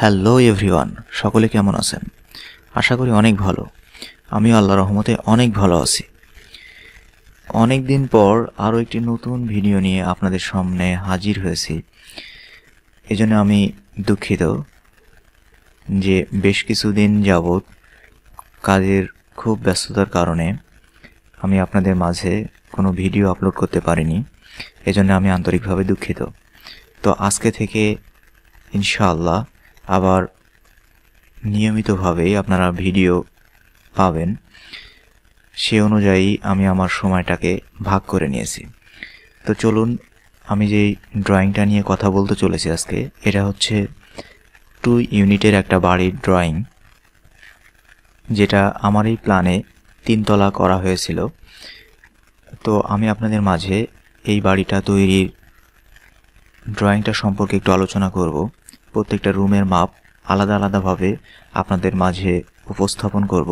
hello everyone সকলে কেমন আছেন আশা করি অনেক ভালো আমি আল্লাহ রহমতে অনেক ভালো আছি অনেক দিন পর আরও একটি নতুন ভিডিও নিয়ে আপনাদের সামনে হাজির হয়েছি এজন্য আমি দুঃখিত যে বেশ কিছুদিন যাবৎ কাজের খুব ব্যস্ততার কারণে আমি আপনাদের মাঝে কোনো ভিডিও আপলোড করতে পারিনি এজন্য আমি আন্তরিকভাবে দুঃখিত তো আজকে থেকে ইনশাআল্লাহ আবার নিয়মিতভাবেই আপনারা ভিডিও পাবেন সে অনুযায়ী আমি আমার সময়টাকে ভাগ করে নিয়েছি তো চলুন আমি যেই ড্রয়িংটা নিয়ে কথা বলতে চলেছি আজকে এটা হচ্ছে টু ইউনিটের একটা বাড়ির ড্রয়িং যেটা আমার এই প্ল্যানে তিনতলা করা হয়েছিল তো আমি আপনাদের মাঝে এই বাড়িটা তৈরির ড্রয়িংটা সম্পর্কে একটু আলোচনা করব প্রত্যেকটা রুমের মাপ আলাদা আলাদাভাবে আপনাদের মাঝে উপস্থাপন করব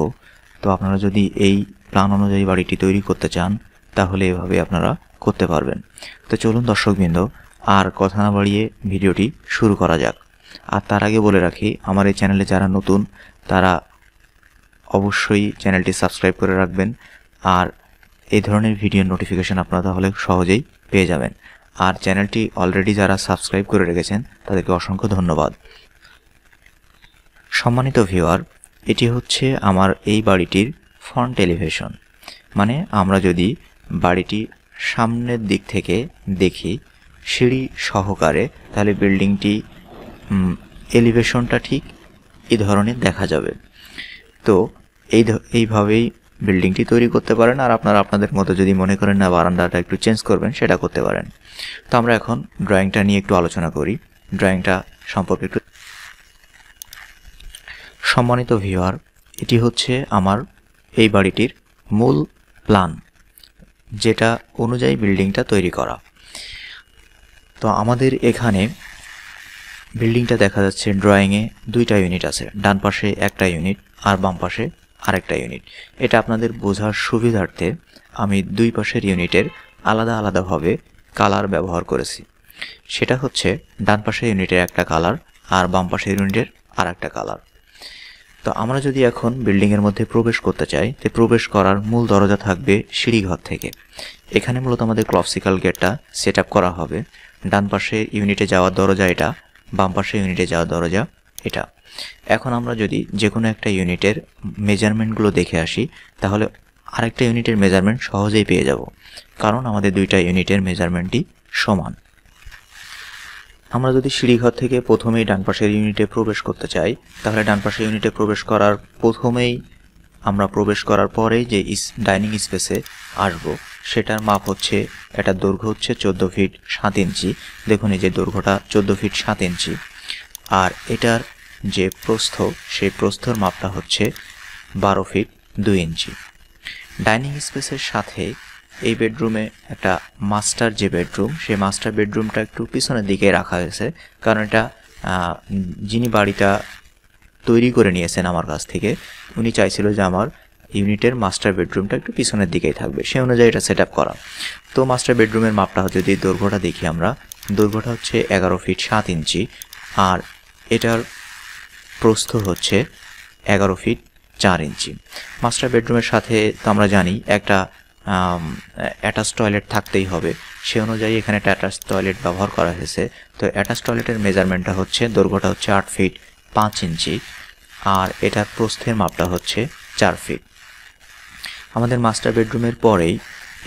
তো আপনারা যদি এই প্ল্যান অনুযায়ী বাড়িটি তৈরি করতে চান তাহলে এভাবে আপনারা করতে পারবেন তো চলুন দর্শকবৃন্দ আর কথা না বাড়িয়ে ভিডিওটি শুরু করা যাক আর তার আগে বলে রাখি আমার এই চ্যানেলে যারা নতুন তারা অবশ্যই চ্যানেলটি সাবস্ক্রাইব করে রাখবেন আর এই ধরনের ভিডিও নোটিফিকেশান আপনারা তাহলে সহজেই পেয়ে যাবেন আর চ্যানেলটি অলরেডি যারা সাবস্ক্রাইব করে রেখেছেন তাদেরকে অসংখ্য ধন্যবাদ সম্মানিত ভিওয়ার এটি হচ্ছে আমার এই বাড়িটির ফ্রন্ট এলিভেশন মানে আমরা যদি বাড়িটি সামনের দিক থেকে দেখি সিঁড়ি সহকারে তাহলে বিল্ডিংটি এলিভেশনটা ঠিক এই ধরনের দেখা যাবে তো এই এইভাবেই বিল্ডিংটি তৈরি করতে পারেন আর আপনারা আপনাদের মতো যদি মনে করেন না বারান্দাটা একটু চেঞ্জ করবেন সেটা করতে পারেন তো আমরা এখন ড্রয়িংটা নিয়ে একটু আলোচনা করি ড্রয়িংটা সম্পর্কে একটু সম্মানিত ভিওয়ার এটি হচ্ছে আমার এই বাড়িটির মূল প্ল্যান যেটা অনুযায়ী বিল্ডিংটা তৈরি করা তো আমাদের এখানে বিল্ডিংটা দেখা যাচ্ছে ড্রয়িংয়ে দুইটা ইউনিট আছে ডান পাশে একটা ইউনিট আর বাম পাশে আরেকটা ইউনিট এটা আপনাদের বোঝার সুবিধার্থে আমি দুই পাশের ইউনিটের আলাদা আলাদাভাবে কালার ব্যবহার করেছি সেটা হচ্ছে ডান পাশের ইউনিটের একটা কালার আর বাম পাশের ইউনিটের আর একটা কালার তো আমরা যদি এখন বিল্ডিংয়ের মধ্যে প্রবেশ করতে চাই তো প্রবেশ করার মূল দরজা থাকবে সিঁড়িঘর থেকে এখানে মূলত আমাদের ক্লপসিক্যাল গেটটা সেট করা হবে ডান পাশে ইউনিটে যাওয়ার দরজা এটা বাম পাশে ইউনিটে যাওয়ার দরজা এটা এখন আমরা যদি যে কোনো একটা ইউনিটের মেজারমেন্টগুলো দেখে আসি তাহলে আরেকটা ইউনিটের মেজারমেন্ট সহজেই পেয়ে যাব কারণ আমাদের দুইটা ইউনিটের মেজারমেন্টই সমান আমরা যদি সিঁড়িঘর থেকে প্রথমেই ডান পাশের ইউনিটে প্রবেশ করতে চাই তাহলে ডান পাশের ইউনিটে প্রবেশ করার প্রথমেই আমরা প্রবেশ করার পরে যে ডাইনিং স্পেসে আসব সেটার মাপ হচ্ছে এটা দৈর্ঘ্য হচ্ছে চোদ্দো ফিট সাত ইঞ্চি দেখুন এই যে দৈর্ঘ্যটা চোদ্দো ফিট সাত ইঞ্চি আর এটার যে প্রস্থ সেই প্রস্থর মাপটা হচ্ছে বারো ফিট দুই ইঞ্চি ডাইনিং স্পেসের সাথে এই বেডরুমে একটা মাস্টার যে বেডরুম সেই মাস্টার বেডরুমটা একটু পিছনের দিকে রাখা হয়েছে কারণ এটা যিনি বাড়িটা তৈরি করে নিয়েছেন আমার কাছ থেকে উনি চাইছিল যে আমার ইউনিটের মাস্টার বেডরুমটা একটু পিছনের দিকেই থাকবে সে অনুযায়ী এটা সেট আপ করা তো মাস্টার বেডরুমের মাপটা যদি দৈর্ঘ্যটা দেখি আমরা দৈর্ঘ্যটা হচ্ছে এগারো ফিট সাত ইঞ্চি আর এটার প্রস্থ হচ্ছে এগারো ফিট চার ইঞ্চি মাস্টার বেডরুমের সাথে তো আমরা জানি একটা অ্যাটাচ টয়লেট থাকতেই হবে সে অনুযায়ী এখানে একটা অ্যাটাচ টয়লেট ব্যবহার করা হয়েছে তো অ্যাটাচ টয়লেটের মেজারমেন্টটা হচ্ছে দৈর্ঘ্যটা হচ্ছে আট ফিট পাঁচ ইঞ্চি আর এটার প্রস্থের মাপটা হচ্ছে চার ফিট আমাদের মাস্টার বেডরুমের পরেই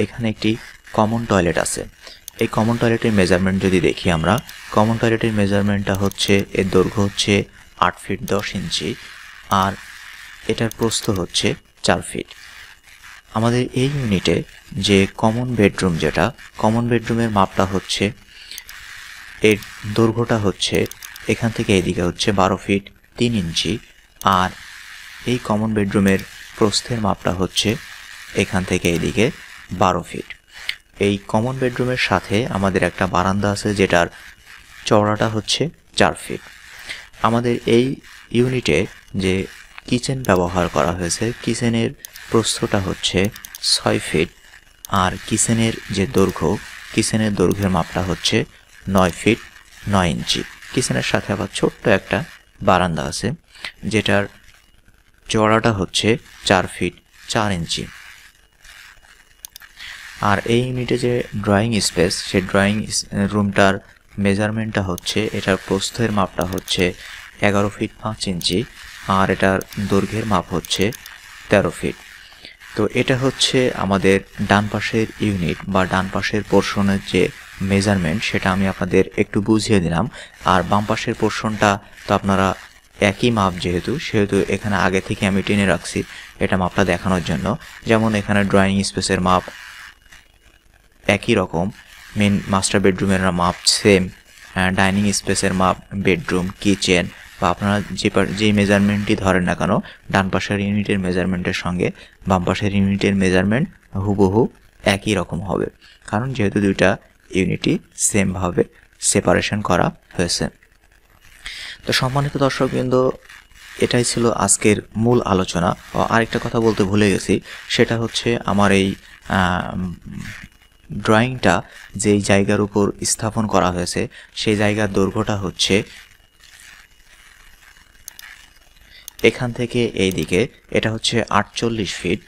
এখানে একটি কমন টয়লেট আছে এই কমন টয়লেটের মেজারমেন্ট যদি দেখি আমরা কমন টয়লেটের মেজারমেন্টটা হচ্ছে এর দৈর্ঘ্য হচ্ছে আট ফিট দশ ইঞ্চি আর এটার প্রস্থ হচ্ছে চার ফিট আমাদের এই ইউনিটে যে কমন বেডরুম যেটা কমন বেডরুমের মাপটা হচ্ছে এর দৈর্ঘ্যটা হচ্ছে এখান থেকে এদিকে হচ্ছে বারো ফিট তিন ইঞ্চি আর এই কমন বেডরুমের প্রস্থের মাপটা হচ্ছে এখান থেকে এদিকে বারো ফিট এই কমন বেডরুমের সাথে আমাদের একটা বারান্দা আছে যেটার চওড়াটা হচ্ছে চার ফিট আমাদের এই ইউনিটে যে কিচেন ব্যবহার করা হয়েছে কিচেনের প্রস্থটা হচ্ছে ছয় ফিট আর কিচেনের যে দৈর্ঘ্য কিচেনের দৈর্ঘ্যের মাপটা হচ্ছে নয় ফিট নয় ইঞ্চি কিচেনের সাথে আবার ছোট্ট একটা বারান্দা আছে যেটার চড়াটা হচ্ছে চার ফিট চার ইঞ্চি আর এই ইউনিটে যে ড্রয়িং স্পেস সে ড্রয়িং রুমটার মেজারমেন্টটা হচ্ছে এটার প্রস্থের মাপটা হচ্ছে এগারো ফিট পাঁচ ইঞ্চি আর এটার দৈর্ঘ্যের মাপ হচ্ছে তেরো ফিট তো এটা হচ্ছে আমাদের ডান পাশের ইউনিট বা ডান পাশের পোর্শনের যে মেজারমেন্ট সেটা আমি আপনাদের একটু বুঝিয়ে দিলাম আর বাম পাশের পোর্শনটা তো আপনারা একই মাপ যেহেতু সেহেতু এখানে আগে থেকে আমি টেনে রাখছি এটা মাপটা দেখানোর জন্য যেমন এখানে ড্রয়িং স্পেসের মাপ একই রকম মেন মাস্টার বেডরুমের মাপ সেম ডাইনিং স্পেসের মাপ বেডরুম কিচেন বা আপনারা যে যে মেজারমেন্টটি ধরেন না কেন ডান পাশের ইউনিটের মেজারমেন্টের সঙ্গে বাম পাশের ইউনিটের মেজারমেন্ট হুবহু একই রকম হবে কারণ যেহেতু দুইটা ইউনিটই সেমভাবে সেপারেশন করা হয়েছে তো সম্মানিত দর্শকবৃন্দ এটাই ছিল আজকের মূল আলোচনা আরেকটা কথা বলতে ভুলে গেছি সেটা হচ্ছে আমার এই ড্রয়িংটা যেই জায়গার উপর স্থাপন করা হয়েছে সেই জায়গার দৈর্ঘ্যটা হচ্ছে এখান থেকে এই দিকে এটা হচ্ছে আটচল্লিশ ফিট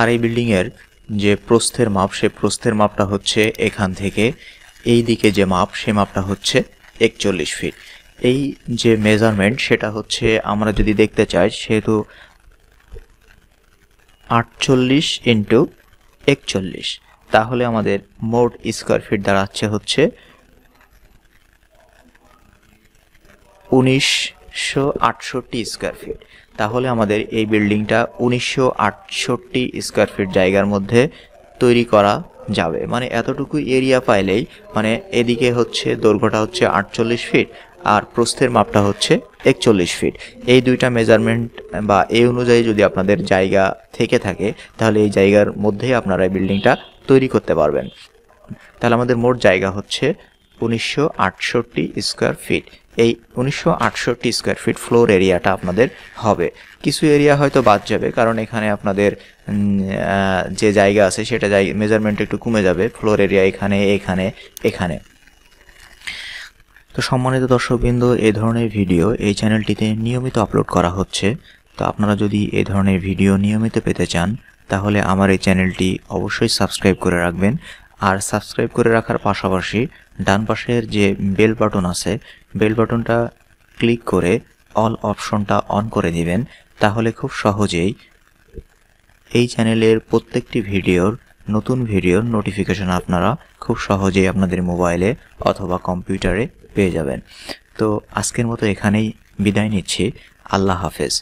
আর এই বিল্ডিংয়ের যে প্রস্থের মাপ সে প্রস্থের মাপটা হচ্ছে এখান থেকে এই দিকে যে মাপ সে মাপটা হচ্ছে একচল্লিশ ফিট এই যে মেজারমেন্ট সেটা হচ্ছে আমরা যদি দেখতে চাই সেহেতু আটচল্লিশ ইন্টু একচল্লিশ তাহলে আমাদের মোট স্কোয়ার ফিট দাঁড়াচ্ছে হচ্ছে উনিশশো আটষট্টি স্কোয়ার ফিট তাহলে আমাদের এই বিল্ডিংটা উনিশশো আটষট্টি স্কোয়ার ফিট জায়গার মধ্যে তৈরি করা যাবে মানে এতটুকু এরিয়া পাইলেই মানে এদিকে হচ্ছে দৈর্ঘ্যটা হচ্ছে আটচল্লিশ ফিট আর প্রস্থের মাপটা হচ্ছে একচল্লিশ ফিট এই দুইটা মেজারমেন্ট বা এই অনুযায়ী যদি আপনাদের জায়গা থেকে থাকে তাহলে এই জায়গার মধ্যেই আপনারা এই বিল্ডিংটা তৈরি করতে পারবেন তাহলে আমাদের মোট জায়গা হচ্ছে উনিশশো স্কোয়ার ফিট এই উনিশশো স্কোয়ার ফিট ফ্লোর এরিয়াটা আপনাদের হবে কিছু এরিয়া হয়তো বাদ যাবে কারণ এখানে আপনাদের যে জায়গা আছে সেটা মেজারমেন্ট একটু কমে যাবে ফ্লোর এরিয়া এখানে এখানে এখানে তো সম্মানিত দর্শকবৃন্দ এ ধরনের ভিডিও এই চ্যানেলটিতে নিয়মিত আপলোড করা হচ্ছে তো আপনারা যদি এ ধরনের ভিডিও নিয়মিত পেতে চান তাহলে আমার এই চ্যানেলটি অবশ্যই সাবস্ক্রাইব করে রাখবেন আর সাবস্ক্রাইব করে রাখার পাশাপাশি ডান পাশের যে বেল বাটন আছে বেল বাটনটা ক্লিক করে অল অপশনটা অন করে দিবেন তাহলে খুব সহজেই এই চ্যানেলের প্রত্যেকটি ভিডিওর নতুন ভিডিওর নোটিফিকেশন আপনারা খুব সহজেই আপনাদের মোবাইলে অথবা কম্পিউটারে পেয়ে যাবেন তো আজকের মতো এখানেই বিদায় নিচ্ছি আল্লাহ হাফেজ